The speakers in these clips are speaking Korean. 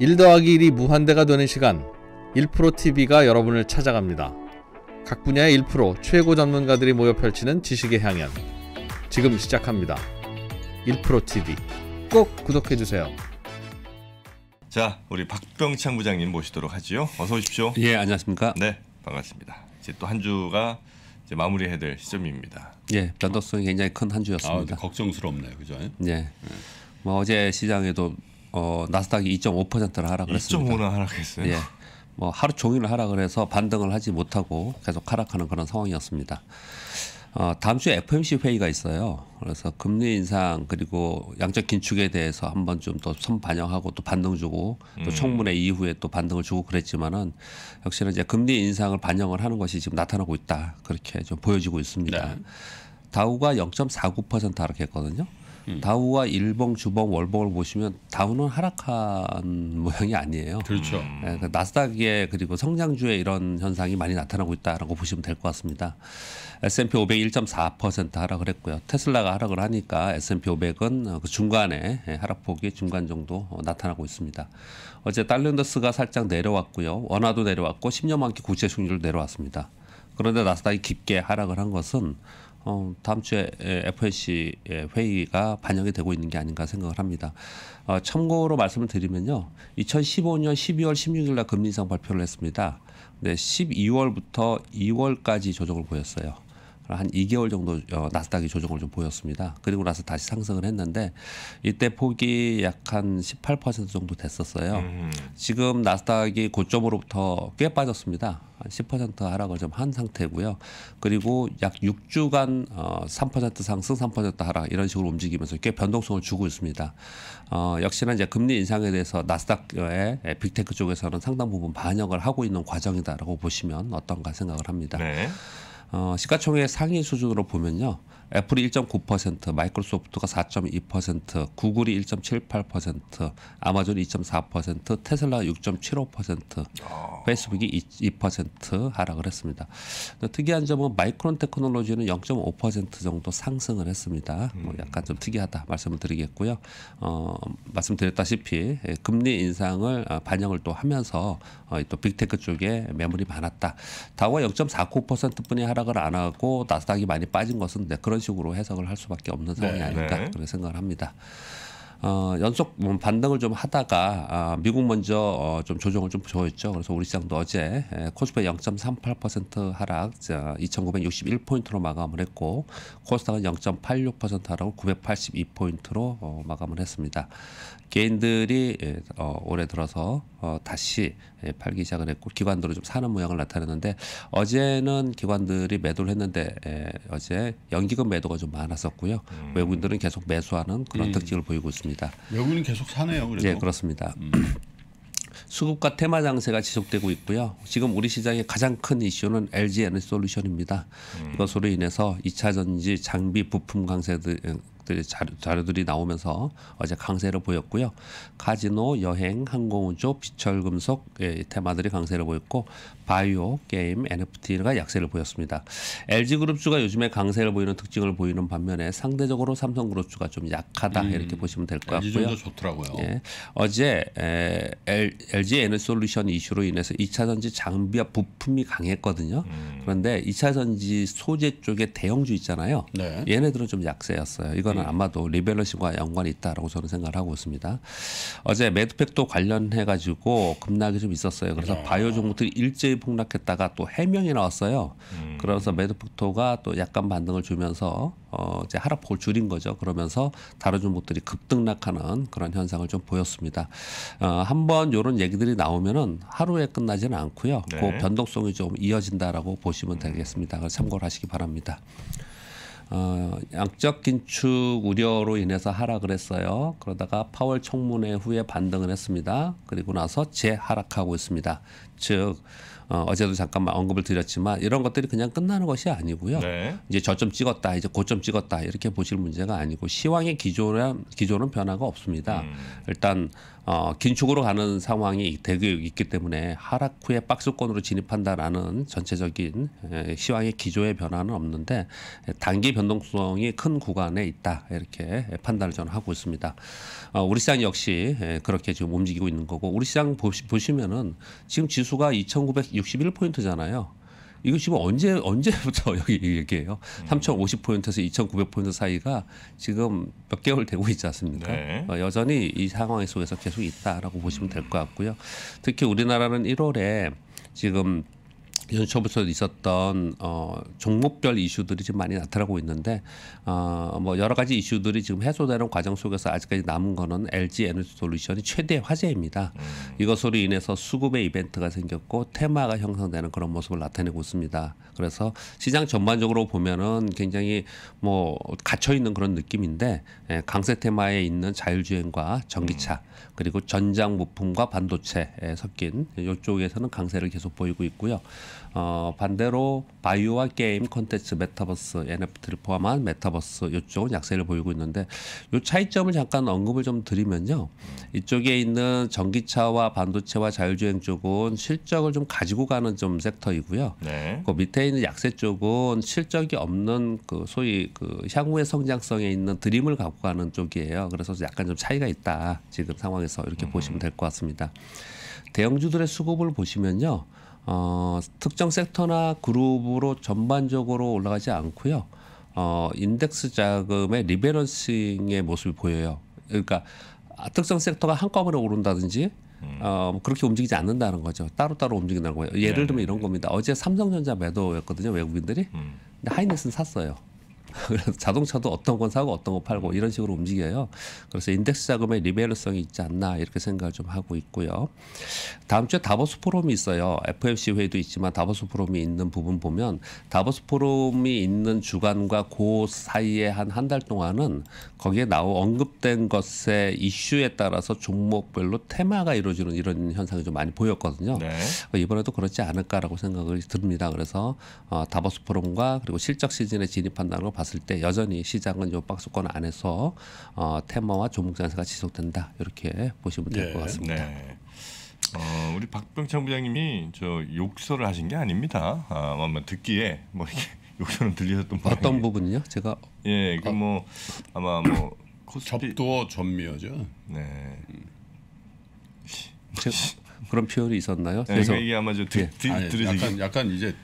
1 더하기 1이 무한대가 되는 시간 1프로TV가 여러분을 찾아갑니다. 각 분야의 1 최고 전문가들이 모여 펼치는 지식의 향연 지금 시작합니다. 1프로TV 꼭 구독해주세요. 자 우리 박병창 부장님 모시도록 하지요. 어서 오십시오. 예 안녕하십니까. 네 반갑습니다. 이제 또한 주가 이제 마무리해야 될 시점입니다. 예 변동성이 굉장히 큰한 주였습니다. 아, 걱정스럽네요. 그죠? 예. 네. 뭐 어제 시장에도 어, 나스닥이 2.5%를 하락했습니다. 2.5나 하락했어요. 예. 뭐 하루 종일 하락을 해서 반등을 하지 못하고 계속 하락하는 그런 상황이었습니다. 어, 다음 주에 FMC 회의가 있어요. 그래서 금리 인상 그리고 양적 긴축에 대해서 한번 좀 또 선반영하고 또 반등 주고 또 음. 청문회 이후에 또 반등을 주고 그랬지만은 역시나 이제 금리 인상을 반영을 하는 것이 지금 나타나고 있다. 그렇게 좀 보여지고 있습니다. 네. 다우가 0.49% 하락했거든요. 음. 다우와 일봉, 주봉, 월봉을 보시면 다우는 하락한 모양이 아니에요. 그렇죠. 네, 나스닥에 그리고 성장주에 이런 현상이 많이 나타나고 있다라고 보시면 될 것 같습니다. S&P 500 1.4% 하락을 했고요. 테슬라가 하락을 하니까 S&P 500은 어, 그 중간에 예, 하락폭이 중간 정도 어, 나타나고 있습니다. 어제 달러인더스가 살짝 내려왔고요. 원화도 내려왔고 10년 만기 국채 수익률 내려왔습니다. 그런데 나스닥이 깊게 하락을 한 것은 어, 다음 주에 FOMC 회의가 반영이 되고 있는 게 아닌가 생각을 합니다. 어, 참고로 말씀을 드리면요. 2015년 12월 16일 날 금리 인상 발표를 했습니다. 네, 12월부터 2월까지 조정을 보였어요. 한 2개월 정도 어, 나스닥이 조정을 좀 보였습니다. 그리고 나서 다시 상승을 했는데 이때 폭이 약 한 18% 정도 됐었어요. 음. 지금 나스닥이 고점으로부터 꽤 빠졌습니다. 10% 하락을 좀 한 상태고요. 그리고 약 6주간 어, 3% 상승, 3% 하락 이런 식으로 움직이면서 꽤 변동성을 주고 있습니다. 어, 역시나 이제 금리 인상에 대해서 나스닥의 빅테크 쪽에서는 상당 부분 반영을 하고 있는 과정이다라고 보시면 어떤가 생각을 합니다. 네. 어, 시가총액 상위 수준으로 보면요. 애플이 1.9%, 마이크로소프트가 4.2%, 구글이 1.78%, 아마존 2.4%, 테슬라 6.75%, 페이스북이 2% 하락을 했습니다. 특이한 점은 마이크론 테크놀로지는 0.5% 정도 상승을 했습니다. 뭐 음. 약간 좀 특이하다 말씀을 드리겠고요. 어, 말씀드렸다시피 예, 금리 인상을 어, 반영을 또 하면서 어, 또 빅테크 쪽에 매물이 많았다. 다우가 0.49%뿐이 하락을 안 하고 나스닥이 많이 빠진 것은 네, 그런 그런 식으로 해석을 할 수밖에 없는 상황이 네, 아닐까 네. 그렇게 생각을 합니다. 어, 연속 뭐 반등을 좀 하다가 아, 미국 먼저 어, 좀 조정을 좀 보였죠. 그래서 우리 시장도 어제 에, 코스피 0.38% 하락, 자, 2,961포인트로 마감을 했고 코스닥은 0.86% 하락, 982포인트로 어, 마감을 했습니다. 개인들이 예, 어, 올해 들어서 어, 다시 예, 팔기 시작을 했고 기관들은 좀 사는 모양을 나타냈는데 어제는 기관들이 매도를 했는데 에, 예, 어제 연기금 매도가 좀 많았었고요. 음. 외국인들은 계속 매수하는 그런 예. 특징을 보이고 있습니다. 외국인은 계속 사네요. 그래도. 예, 그렇습니다. 음. 수급과 테마 장세가 지속되고 있고요. 지금 우리 시장의 가장 큰 이슈는 LG 에너지 솔루션입니다. 음. 이것으로 인해서 이차 전지 장비 부품 강세 분석들이 자료, 들이 나오면서 어제 강세를 보였고요. 카지노, 여행, 항공우주, 비철금속 예, 테마들이 강세를 보였고 바이오, 게임, NFT가 약세를 보였습니다. LG그룹주가 요즘에 강세를 보이는 특징을 보이는 반면에 상대적으로 삼성그룹주가 좀 약하다 음, 이렇게 보시면 될 것 같고요. LG전자 좋더라고요. 예, 어제 에, LG 에너솔루션 이슈로 인해서 2차전지 장비와 부품이 강했거든요. 음. 그런데 2차전지 소재 쪽에 대형주 있잖아요. 네. 얘네들은 좀 약세였어요. 이거는 음. 아마도 리밸런싱과 연관이 있다라고 저는 생각을 하고 있습니다. 어제 매드팩도 관련해 가지고 급락이 좀 있었어요. 그래서 네. 바이오 종목들이 일제 히 폭락했다가 또 해명이 나왔어요. 음. 그러면서 매드폭토가 또 약간 반등을 주면서 어 이제 하락폭을 줄인 거죠. 그러면서 다른 종목들이 급등락하는 그런 현상을 좀 보였습니다. 어 한번 이런 얘기들이 나오면은 하루에 끝나지는 않고요. 네. 그 변동성이 좀 이어진다라고 보시면 되겠습니다. 그래 참고를 하시기 바랍니다. 어, 양적 긴축 우려로 인해서 하락을 했어요. 그러다가 파월 청문회 후에 반등을 했습니다. 그리고 나서 재하락하고 있습니다. 즉 어, 어제도 잠깐만 언급을 드렸지만 이런 것들이 그냥 끝나는 것이 아니고요. 네. 이제 저점 찍었다, 이제 고점 찍었다 이렇게 보실 문제가 아니고 시황의 기조는 기조는 변화가 없습니다. 음. 일단 어, 긴축으로 가는 상황이 되게 있기 때문에 하락 후에 박스권으로 진입한다라는 전체적인 시황의 기조의 변화는 없는데 단기 변동성이 큰 구간에 있다 이렇게 판단을 저는 하고 있습니다. 어, 우리 시장 역시 그렇게 지금 움직이고 있는 거고 우리 시장 보시, 보시면은 지금 지수 점수가 2,961포인트잖아요. 이거 지금 언제 언제부터 여기 얘기해요? 3,050포인트에서 2,900포인트 사이가 지금 몇 개월 되고 있지 않습니까? 네. 어, 여전히 이 상황 속에서 계속 있다라고 보시면 될 것 같고요. 특히 우리나라는 1월에 지금 예전 처음부터 있었던 어, 종목별 이슈들이 지금 많이 나타나고 있는데 어, 뭐 여러 가지 이슈들이 지금 해소되는 과정 속에서 아직까지 남은 거는 LG 에너지 솔루션이 최대 화제입니다. 음. 이것으로 인해서 수급의 이벤트가 생겼고 테마가 형성되는 그런 모습을 나타내고 있습니다. 그래서 시장 전반적으로 보면은 굉장히 뭐 갇혀 있는 그런 느낌인데 예, 강세 테마에 있는 자율주행과 전기차 음. 그리고 전장 부품과 반도체 에 섞인 이쪽에서는 강세를 계속 보이고 있고요. 어, 반대로 바이오와 게임 콘텐츠 메타버스 NFT를 포함한 메타버스 이쪽은 약세를 보이고 있는데 이 차이점을 잠깐 언급을 좀 드리면요. 이쪽에 있는 전기차와 반도체와 자율주행 쪽은 실적을 좀 가지고 가는 좀 섹터이고요. 네. 그 밑에 있는 약세 쪽은 실적이 없는 그 소위 그 향후의 성장성에 있는 드림을 갖고 가는 쪽이에요. 그래서 약간 좀 차이가 있다. 지금 상황에서 이렇게 음. 보시면 될 것 같습니다. 대형주들의 수급을 보시면요. 어, 특정 섹터나 그룹으로 전반적으로 올라가지 않고요. 어, 인덱스 자금의 리밸런싱의 모습이 보여요. 그러니까 특정 섹터가 한꺼번에 오른다든지 음. 어, 그렇게 움직이지 않는다는 거죠. 따로따로 움직인다는 거예요. 예를 네, 들면 네, 이런 네. 겁니다. 어제 삼성전자 매도였거든요. 외국인들이. 음. 근데 하이스는 샀어요. 그래서 자동차도 어떤 건 사고 어떤 거 팔고 이런 식으로 움직여요. 그래서 인덱스 자금의 리벨러성이 있지 않나 이렇게 생각을 좀 하고 있고요. 다음 주에 다보스 포럼이 있어요. FOMC 회의도 있지만 다보스 포럼이 있는 부분 보면 다보스 포럼이 있는 주간과 고 그 사이에 한 한 달 동안은 거기에 나오 언급된 것의 이슈에 따라서 종목별로 테마가 이루어지는 이런 현상이 좀 많이 보였거든요. 네. 어, 이번에도 그렇지 않을까라고 생각을 듭니다. 그래서 어, 다보스 포럼과 그리고 실적 시즌에 진입한다는 걸 봤을 때 여전히 시장은 요 박스권 안에서 어, 테마와 종목 장세가 지속된다 이렇게 보시면 될것 예, 같습니다. 네. 어, 우리 박병창 부장님이 저 욕설을 하신 게 아닙니다. 아, 한 뭐, 뭐 듣기에 뭐 이게 욕설은 들리셨던 어떤 부분이요? 제가 예, 그뭐 어. 뭐 아마 뭐 코스피... 접두어 전미어죠. 네. 그런 표현이 있었나요? 네, 그래서 이게 그 아마 좀 드, 예. 드, 드, 아 예. 약간 약간 이제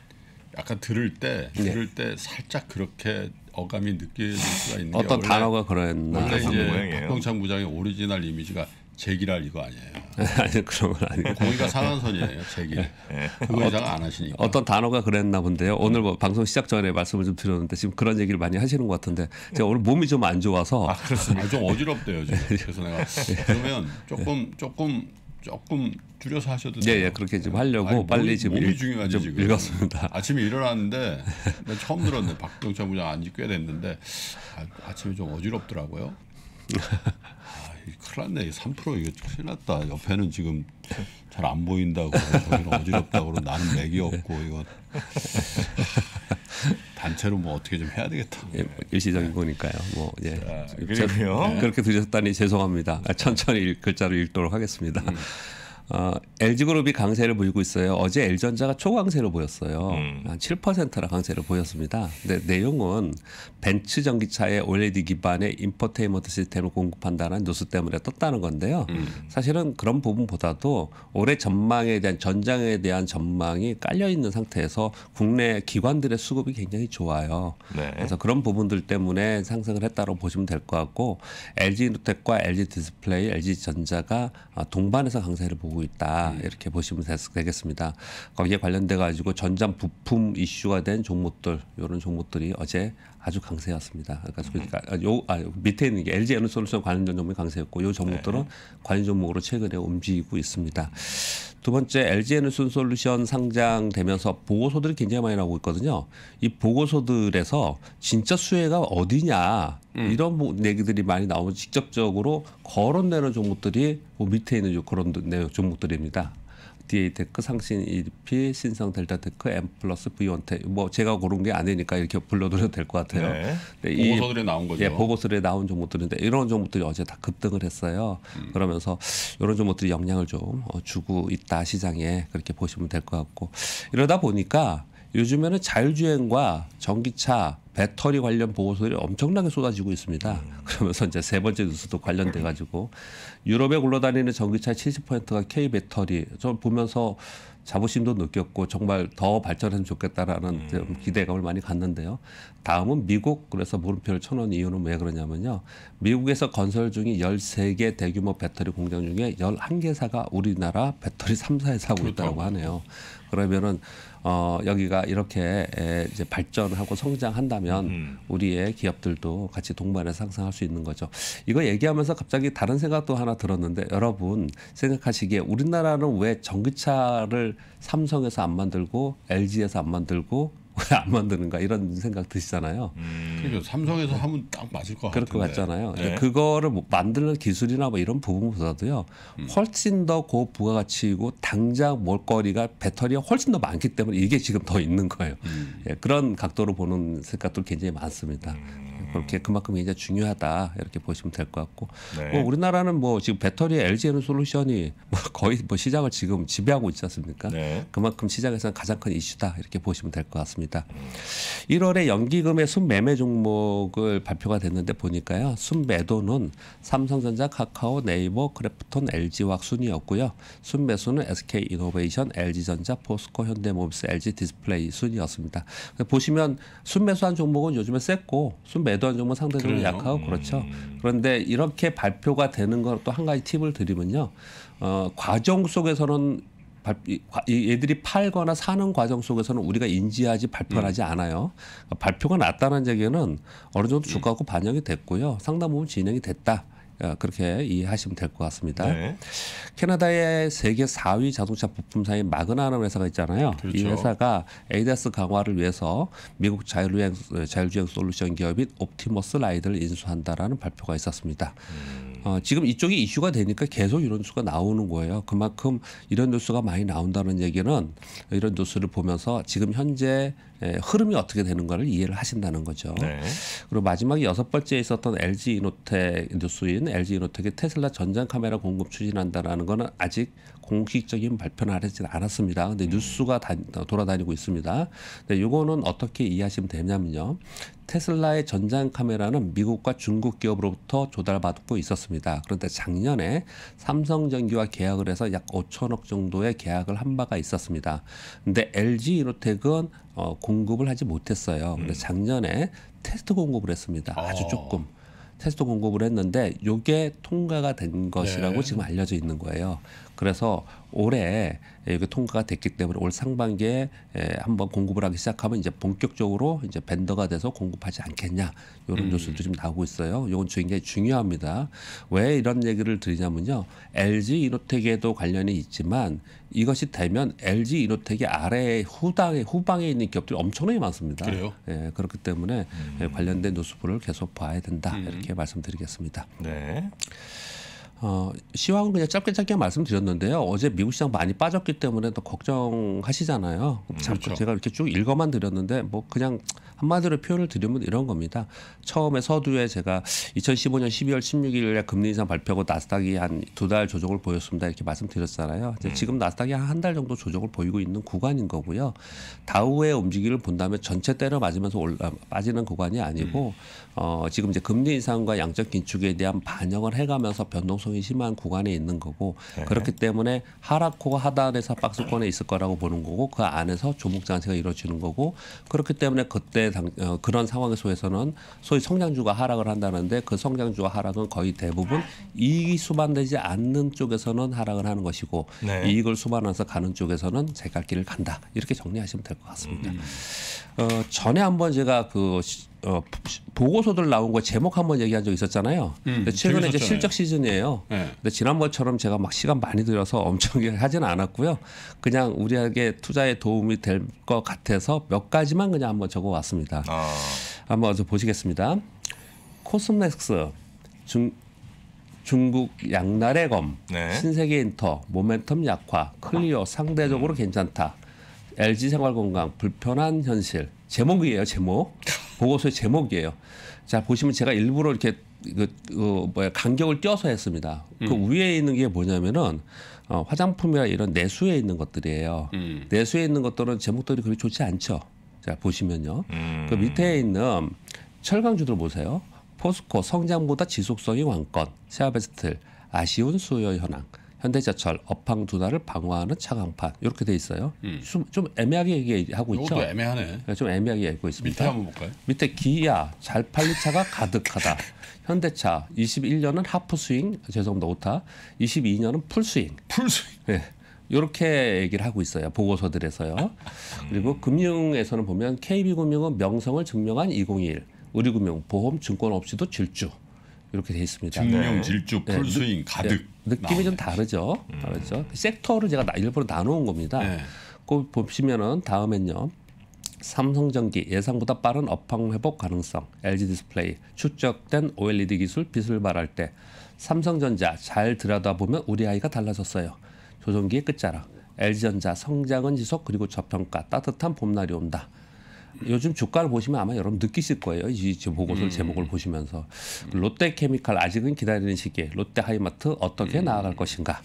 약간 들을 때 네. 들을 때 살짝 그렇게 어감이 느껴질 수가 있는 어떤 원래, 단어가 그랬나 원래 이제 박동창 부장의 오리지널 이미지가 제기랄 이거 아니에요. 아니 그런 건 아니고 거기가 상한선이에요 제길. 네. 예, 예. 그거 이상 어, 안 하시니까. 어떤 단어가 그랬나 본데요. 오늘 뭐 방송 시작 전에 말씀을 좀 드렸는데 지금 그런 얘기를 많이 하시는 것 같은데 제가 오늘 몸이 좀 안 좋아서. 아 그렇습니다. 좀 어지럽대요 지금. 그래서 내가 예. 그러면 조금 조금 조금 줄여서 하셔도 돼요. 예, 예 그렇게 지금 하려고 아니, 빨리 몸이, 지금 몸이 중요하지 지금. 읽었습니다. 아침에 일어났는데 처음 들었네. 박동찬 부장 안지 꽤 됐는데 아, 침에좀 어지럽더라고요. 아, 큰일 났네. 3% 이게 큰일 났다. 옆에는 지금 잘 안 보인다고 저기는 어지럽다고 나는 맥이 없고 이거 대체로 뭐 어떻게 좀 해야 되겠다. 예, 뭐 일시적인 거니까요. 뭐 예. 자, 그렇게 드셨다니 죄송합니다. 아, 천천히 글자를 읽도록 하겠습니다. 음. 어, LG그룹이 강세를 보이고 있어요. 어제 l 전자가 초강세로 보였어요. 음. 한 7%나 강세를 보였습니다. 근데 내용은 벤츠 전기차에 OLED 기반의 인포테인먼트 시스템을 공급한다는 뉴스 때문에 떴다는 건데요. 음. 사실은 그런 부분보다도 올해 전망에 대한 전장에 대한 전망이 깔려 있는 상태에서 국내 기관들의 수급이 굉장히 좋아요. 네. 그래서 그런 부분들 때문에 상승을 했다고 보시면 될 것 같고 LG노텍과 LG디스플레이, LG전자가 동반해서 강세를 보고 나고 있다 네. 이렇게 보시면 되겠습니다. 거기에 그러니까 관련돼 가지고 전장 부품 이슈가 된 종목들 이런 종목들이 어제 아주 강세였습니다. 그러니까, 그러니까 요 아, 밑에 있는 게 LG 에너솔루션 관련 종목이 강세였고 요 종목들은 네. 관련 종목으로 최근에 움직이고 있습니다. 두 번째 LG 에너솔루션 상장되면서 보고서들이 굉장히 많이 나오고 있거든요. 이 보고서들에서 진짜 수혜가 어디냐 음. 이런 뭐 얘기들이 많이 나오면 직접적으로 거론되는 종목들이 뭐 밑에 있는 요 그런 종목들입니다. DA 테크, 상신 EDP, 신성 델타 테크, M 플러스 v 원 테크. 뭐 제가 고른 게 아니니까 이렇게 불러드려도 될 것 같아요. 네. 보고서들에 나온 거죠. 예, 보고서에 나온 종목들인데 이런 종목들이 어제 다 급등을 했어요. 음. 그러면서 이런 종목들이 영향을 좀 어, 주고 있다 시장에 그렇게 보시면 될 것 같고 이러다 보니까 요즘에는 자율주행과 전기차, 배터리 관련 보고서들이 엄청나게 쏟아지고 있습니다. 음. 그러면서 이제 세 번째 뉴스도 관련돼 가지고 유럽에 굴러다니는 전기차 70%가 K 배터리. 저 보면서 자부심도 느꼈고 정말 더 발전했으면 좋겠다라는 음. 기대감을 많이 갖는데요. 다음은 미국 그래서 물음표를 쳐놓은 이유는 왜 그러냐면요. 미국에서 건설 중인 열세 개 대규모 배터리 공장 중에 열한개사가 우리나라 배터리 삼사 에사하고 있다고 하네요. 그러면은 어, 여기가 이렇게 이제 발전하고 성장한다면 음. 우리의 기업들도 같이 동반해 상상할 수 있는 거죠. 이거 얘기하면서 갑자기 다른 생각도 하나 들었는데 여러분 생각하시기에 우리나라는 왜 전기차를 삼성에서 안 만들고 LG에서 안 만들고 왜안 만드는가 이런 생각 드시잖아요. 음. 그러니 삼성에서 하면 딱 맞을 것 같아요. 그럴 것 같잖아요. 네. 예, 그거를 뭐 만드는 기술이나 뭐 이런 부분보다도요. 음. 훨씬 더고 그 부가가치이고 당장 몰거리가 배터리가 훨씬 더 많기 때문에 이게 지금 더 있는 거예요. 음. 예, 그런 각도로 보는 생각도 굉장히 많습니다. 음. 음. 그렇게 그만큼 이제 중요하다 이렇게 보시면 될 것 같고 네. 뭐 우리나라는 뭐 지금 배터리 LG 에너솔루션이 뭐 거의 뭐 시장을 지금 지배하고 있지 않습니까? 네. 그만큼 시장에서는 가장 큰 이슈다 이렇게 보시면 될 것 같습니다. 1월에 음. 연기금의 순매매 종목을 발표가 됐는데 보니까요 순매도는 삼성전자, 카카오, 네이버, 크래프톤, LG화학 순이었고요 순매수는 SK이노베이션, LG전자, 포스코, 현대모비스, LG디스플레이 순이었습니다. 보시면 순매수한 종목은 요즘에 셌고 순매도 매도한 종목 상대적으로 그래요? 약하고 음. 그렇죠. 그런데 이렇게 발표가 되는 걸 또 한 가지 팁을 드리면요. 어, 과정 속에서는 얘들이 팔거나 사는 과정 속에서는 우리가 인지하지 발표하지 를 음. 않아요. 그러니까 발표가 났다는 얘기는 어느 정도 음. 주가하고 음. 반영이 됐고요. 상당 부분 진행이 됐다. 어, 그렇게 이해하시면 될 것 같습니다. 네. 캐나다의 세계 4위 자동차 부품사인 마그나라는 회사가 있잖아요. 그렇죠. 이 회사가 ADAS 강화를 위해서 미국 자율주행, 자율주행 솔루션 기업인 옵티머스 라이드를 인수한다라는 발표가 있었습니다. 음. 어, 지금 이쪽이 이슈가 되니까 계속 이런 뉴스가 나오는 거예요. 그만큼 이런 뉴스가 많이 나온다는 얘기는 이런 뉴스를 보면서 지금 현재 예, 흐름이 어떻게 되는가를 이해를 하신다는 거죠. 네. 그리고 마지막에 여섯 번째 있었던 LG 이노텍 뉴스인 LG 이노텍의 테슬라 전장 카메라 공급 추진한다라는 거는 아직 공식적인 발표는 하지 않았습니다. 근데 음. 뉴스가 다, 돌아다니고 있습니다. 근데 네, 이거는 어떻게 이해하시면 되냐면요. 테슬라의 전장 카메라는 미국과 중국 기업으로부터 조달받고 있었습니다. 그런데 작년에 삼성전기와 계약을 해서 약 5천억 정도의 계약을 한 바가 있었습니다. 근데 LG 이노텍은 어, 공급을 하지 못했어요. 음. 그래서 작년에 테스트 공급을 했습니다. 어. 아주 조금. 테스트 공급을 했는데 요게 통과가 된 것이라고 네. 지금 알려져 있는 거예요. 그래서 올해 이게 예, 그 통과가 됐기 때문에 올 상반기에 예, 한번 공급을 하기 시작하면 이제 본격적으로 이제 밴더가 돼서 공급하지 않겠냐 이런 음. 요소도 지금 나오고 있어요. 이건 굉장히 중요합니다. 왜 이런 얘기를 드리냐면요. LG 이노텍에도 관련이 있지만 이것이 되면 LG 이노텍이 아래 후당에 후방에 있는 기업들이 엄청나게 많습니다. 그래요? 예, 그렇기 때문에 음. 관련된 노수부를 계속 봐야 된다 음. 이렇게 말씀드리겠습니다. 네. 어, 시황은 그냥 짧게 짧게 말씀드렸는데요. 어제 미국 시장 많이 빠졌기 때문에 더 걱정하시잖아요. 음, 그렇죠. 제가 이렇게 쭉 읽어만 드렸는데 뭐 그냥 한마디로 표현을 드리면 이런 겁니다. 처음에 서두에 제가 2015년 12월 16일에 금리 인상 발표하고 나스닥이 한 두 달 조정을 보였습니다. 이렇게 말씀드렸잖아요. 음. 지금 나스닥이 한 한 달 정도 조정을 보이고 있는 구간인 거고요. 다우의 움직임을 본다면 전체 때려 맞으면서 올라, 아, 빠지는 구간이 아니고 음. 어, 지금 이제 금리 인상과 양적 긴축에 대한 반영을 해가면서 변동성 상승이 심한 구간에 있는 거고 네. 그렇기 때문에 하락호가 하단에서 박스권에 있을 거라고 보는 거고 그 안에서 조목 장세가 이루어지는 거고 그렇기 때문에 그때 당, 어, 그런 상황에 서에서는 소위 성장주가 하락을 한다는데 그성장주가 하락은 거의 대부분 이익이 수반되지 않는 쪽에서는 하락을 하는 것이고 네. 이익을 수반해서 가는 쪽에서는 제 갈 길을 간다 이렇게 정리하시면 될 것 같습니다. 음. 어, 전에 한번 제가 그 어, 보고서들 나온 거 제목 한번 얘기한 적 있었잖아요. 음, 최근에 이제 실적 시즌이에요. 네. 근데 지난번처럼 제가 막 시간 많이 들여서 엄청 하진 않았고요. 그냥 우리에게 투자에 도움이 될 것 같아서 몇 가지만 그냥 한번 적어 왔습니다. 아. 한번 어서 보시겠습니다. 코스넥스중 중국 양날의 검, 네. 신세계 인터, 모멘텀 약화, 클리어 음. 상대적으로 음. 괜찮다. LG 생활건강 불편한 현실, 제목이에요, 제목. 보고서의 제목이에요. 자, 보시면 제가 일부러 이렇게 그, 그 뭐야 간격을 띄어서 했습니다. 그 음. 그 위에 있는 게 뭐냐면은 어, 화장품이나 이런 내수에 있는 것들이에요. 음. 내수에 있는 것들은 제목들이 그리 좋지 않죠. 자 보시면요. 음. 그 밑에 음. 있는 철강주들 보세요. 포스코 성장보다 지속성이 관건, 세아베스틀, 아쉬운 수요 현황. 현대차철 업황 둔화를 방어하는 차강판 이렇게 돼 있어요. 음. 좀, 좀, 애매하게 얘기하고 있죠. 이것도 애매하네. 네, 좀 애매하게 얘기하고 있습니다. 밑에 한번 볼까요? 밑에 기아 잘 팔릴 차가 가득하다. 현대차 21년은 하프 스윙 죄송합니다 오타 22년은 풀 스윙. 풀 스윙. 네. 이렇게 얘기를 하고 있어요. 보고서들에서요. 그리고 금융에서는 보면 KB금융은 명성을 증명한 2021, 의료금융, 보험, 증권 없이도 질주. 이렇게 돼 있습니다. 증명, 네. 질주, 풀스윙 네. 가득. 네. 느낌이 나오네. 좀 다르죠. 음. 다르죠. 그 섹터를 제가 일부러 나누은 겁니다. 네. 꼭 보시면은 다음엔요. 삼성전기 예상보다 빠른 업황 회복 가능성, LG 디스플레이 축적된 OLED 기술 빛을 발할 때 삼성전자 잘 들여다보면 우리 아이가 달라졌어요. 조정기의 끝자락. LG전자 성장은 지속 그리고 저평가 따뜻한 봄날이 온다. 요즘 주가를 보시면 아마 여러분 느끼실 거예요. 이 보고서 음. 제목을 보시면서 롯데케미칼 아직은 기다리는 시기에 롯데하이마트 어떻게 음. 나아갈 것인가.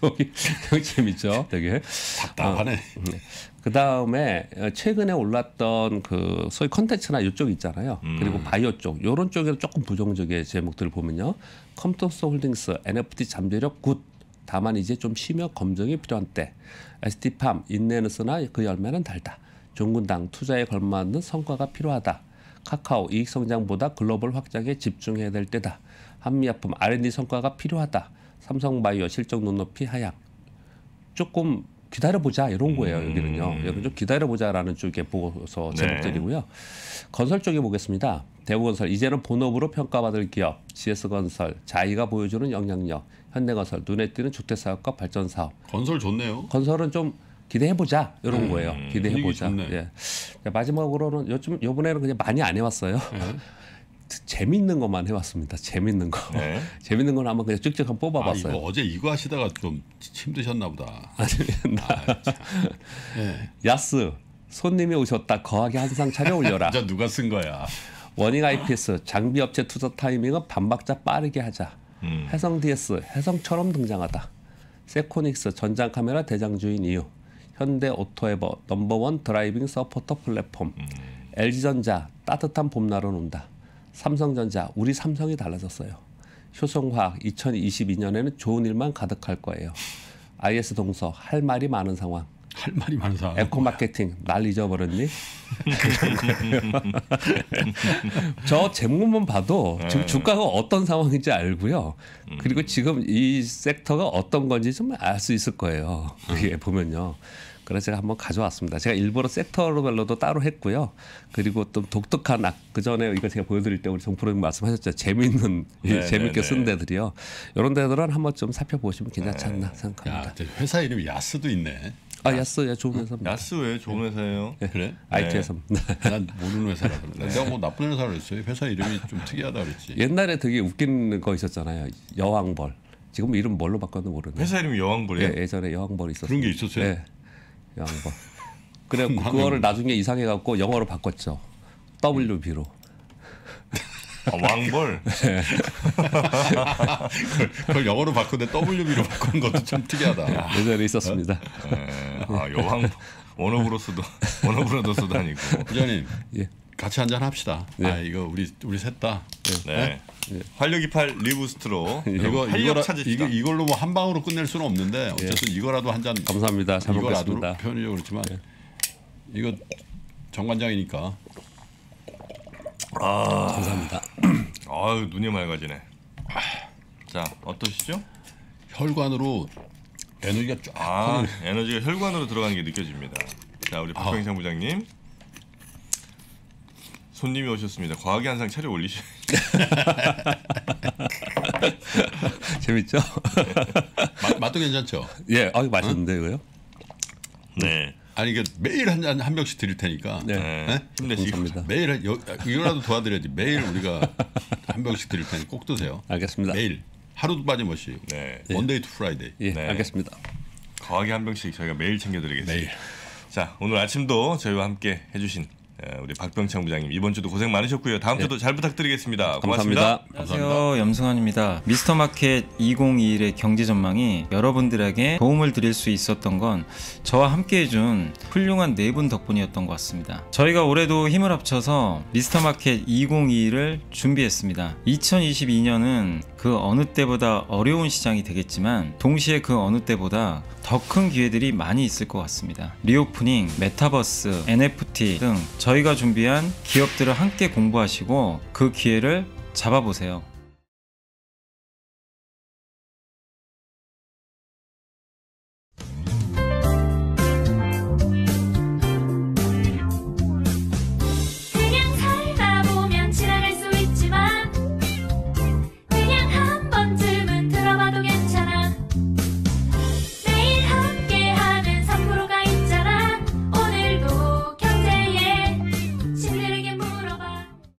저기 재밌죠. 되게 답답하네. 어, 음. 그 다음에 최근에 올랐던 그 소위 컨텐츠나 이쪽 있잖아요. 음. 그리고 바이오 쪽 이런 쪽에서 조금 부정적인 제목들을 보면요. 컴퓨터 홀딩스 NFT 잠재력 굿. 다만 이제 좀 심혈 검증이 필요한 때. 에스티팜 인내는 쓰나 그 열매는 달다. 종군당 투자에 걸맞는 성과가 필요하다. 카카오 이익 성장보다 글로벌 확장에 집중해야 될 때다. 한미약품 R&D 성과가 필요하다. 삼성바이오 실적 눈높이 하향. 조금 기다려보자 이런 거예요 여기는요. 음. 여기 좀 기다려보자라는 쪽에 보고서 네. 제목들이고요. 네. 건설 쪽에 보겠습니다. 대우건설 이제는 본업으로 평가받을 기업, GS건설 자이가 보여주는 영향력, 현대건설 눈에 띄는 주택 사업과 발전 사업. 건설 좋네요. 건설은 좀 기대해보자 이런 음, 거예요. 음, 기대해보자. 예. 마지막으로는 요즘 요번에는 그냥 많이 안 해왔어요. 음. 재밌는 것만 해왔습니다. 재밌는 거. 네. 재밌는 건 아마 그냥 쭉쭉 한번 아, 뽑아봤어요. 아, 이거 어제 이거 하시다가 좀 힘드셨나 보다. 아니, 아, 아 네. 야스 손님이 오셨다 거하게 한 상 차려올려라. 저 누가 쓴 거야? 원익 IPS 장비 업체 투자 타이밍은 반박자 빠르게 하자. 음. 해성 DS 해성처럼 등장하다. 세코닉스 전장 카메라 대장 주인 이유. 현대 오토에버 넘버원 드라이빙 서포터 플랫폼 음. LG전자 따뜻한 봄날은 온다 삼성전자 우리 삼성이 달라졌어요 효성화학 2022년에는 좋은 일만 가득할 거예요 IS 동서 할 말이 많은 상황 할 말이 많은 사람. 에코 마케팅 날 잊어버렸니? 저 제목만 봐도 지금 네. 주가가 어떤 상황인지 알고요. 음. 그리고 지금 이 섹터가 어떤 건지 좀알수 있을 거예요. 그게 음. 보면요. 그래서 제가 한번 가져왔습니다. 제가 일부러 세터로별로도 따로 했고요. 그리고 또 독특한 아, 그 전에 이거 제가 보여드릴 때 우리 정프로님 말씀하셨죠. 재미있는 네, 네, 재밌게 네. 쓴 데들이요. 이런 데들은 한번 좀 살펴보시면 괜찮지 네. 않나 생각합니다. 야, 회사 이름 야스도 있네. 아 야스 예 좋은 어? 회사입니다. 야스 왜 좋은 회사예요? 네. 그래? IT 회사. 네. 난 모르는 회사라 그래. 내가 뭐 나쁜 회사를 했어요. 회사 이름이 좀 특이하다 그랬지. 옛날에 되게 웃긴 거 있었잖아요. 여왕벌. 지금 이름 뭘로 바꿨는지 모르는. 회사 이름이 여왕벌이에요? 예, 예전에 여왕벌 있었어요. 그런 게 있었어요. 예. 양반. 그래 그거를 나중에 이상해 갖고 영어로 바꿨죠. WB로. 아, 왕벌. 네. 그걸, 영어로 바꾸는데 WB로 바꾼 것도 참 특이하다. 네, 예전에 있었습니다. 네. 아, 여왕 원어브로스도 원어브로도 수단이고. 부장님. 예. 같이 한 잔 합시다. 네. 아 이거 우리 우리 셋다. 예. 네. 네. 예. 활력이팔 리부스트로 이거 이거 이거 이걸로 뭐 한 방으로 끝낼 수는 없는데 어쨌든 이거라도 한 잔. 감사합니다. 잘 이거라도 먹겠습 그렇지만 이거 정관장이니까. 아 감사합니다. 아유 눈이 맑아지네. 자 어떠시죠? 혈관으로 에너지가 쫙. 아, 에너지가 혈관으로 들어가는 게 느껴집니다. 자 우리 박병상 아. 부장님. 손님이 오셨습니다. 과학게 항상 차려 올리시. 재밌죠? 맛, 맛도 괜찮죠? 예, 아 맛있는데 응? 이거요? 네. 아니 그 매일 한잔한 한 명씩 드릴 테니까 네. 네? 힘내시고 네? 매일 여, 이거라도 도와드려야지 매일 우리가 한 병씩 드릴 테니 꼭 드세요. 알겠습니다. 매일 하루도 빠짐없이 네. 원데이 투 프라이데이. 예, 네. 알겠습니다. 거하게 한 병씩 저희가 매일 챙겨드리겠습니다. 매일. 자 오늘 아침도 저희와 함께 해주신 예, 우리 박병창 부장님 이번 주도 고생 많으셨고요. 다음 네. 주도 네. 잘 부탁드리겠습니다. 고맙습니다. 감사합니다. 안녕하세요. 감사합니다. 염승환입니다. 미스터 마켓 2021의 경제 전망이 여러분들에게 도움을 드릴 수 있었던 건 저와 함께 해준 훌륭한 네 분 덕분이었던 것 같습니다. 저희가 올해도 힘을 합쳐서 미스터 마켓 2021을 준비했습니다. 2022년은 그 어느 때보다 어려운 시장이 되겠지만 동시에 그 어느 때보다 더 큰 기회들이 많이 있을 것 같습니다. 리오프닝, 메타버스, NFT 등 저희가 준비한 기업들을 함께 공부하시고 그 기회를 잡아보세요.